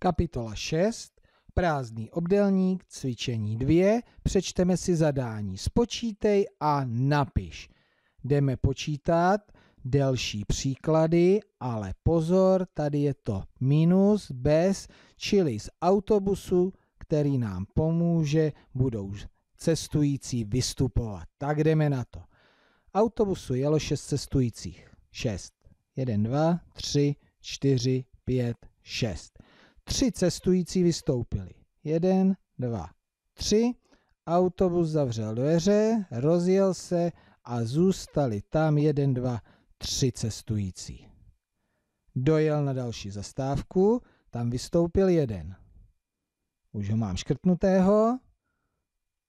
Kapitola 6. Prázdný obdelník, cvičení 2. Přečteme si zadání. Spočítej a napiš. Jdeme počítat delší příklady, ale pozor, tady je to minus, bez, čili z autobusu, který nám pomůže, budou cestující vystupovat. Tak jdeme na to. Autobusu jelo 6 cestujících. 6. 1, 2, 3, 4, 5, 6. Tři cestující vystoupili. Jeden, dva, tři. Autobus zavřel dveře, rozjel se a zůstali tam jeden, dva, tři cestující. Dojel na další zastávku, tam vystoupil jeden. Už ho mám škrtnutého.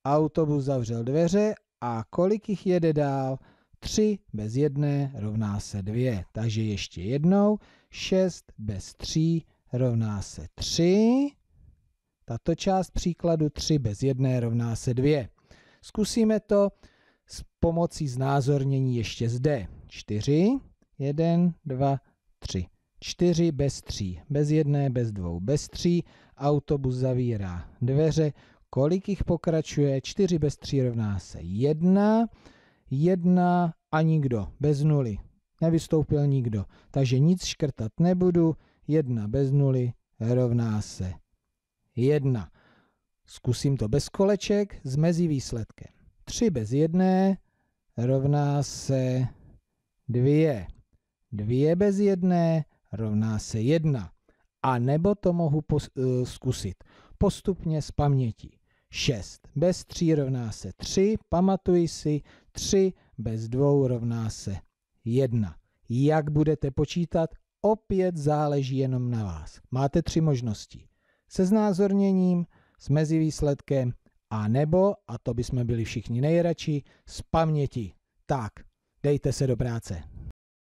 Autobus zavřel dveře a kolik jich jede dál? Tři bez jedné rovná se dvě, Takže ještě jednou šest bez tří rovná se 3. Tato část příkladu 3 bez 1 rovná se 2. Zkusíme to s pomocí znázornění ještě zde. 4, 1, 2, 3. 4 bez 3, bez 1, bez 2, bez 3. Autobus zavírá dveře. Kolik jich pokračuje? 4 bez 3 rovná se 1. 1 a nikdo, bez nuly nevystoupil nikdo, takže nic škrtat nebudu, jedna bez nuly rovná se jedna. Zkusím to bez koleček s mezi výsledkem. 3 bez jedné rovná se 2. 2 bez jedné rovná se 1. A nebo to mohu pos, uh, zkusit postupně z paměti. 6 bez 3 rovná se 3, pamatuji si, 3 bez 2 rovná se 1. Jak budete počítat, opět záleží jenom na vás. Máte tři možnosti. Se znázorněním, s mezivýsledkem a nebo, a to jsme byli všichni nejradši, z paměti. Tak, dejte se do práce.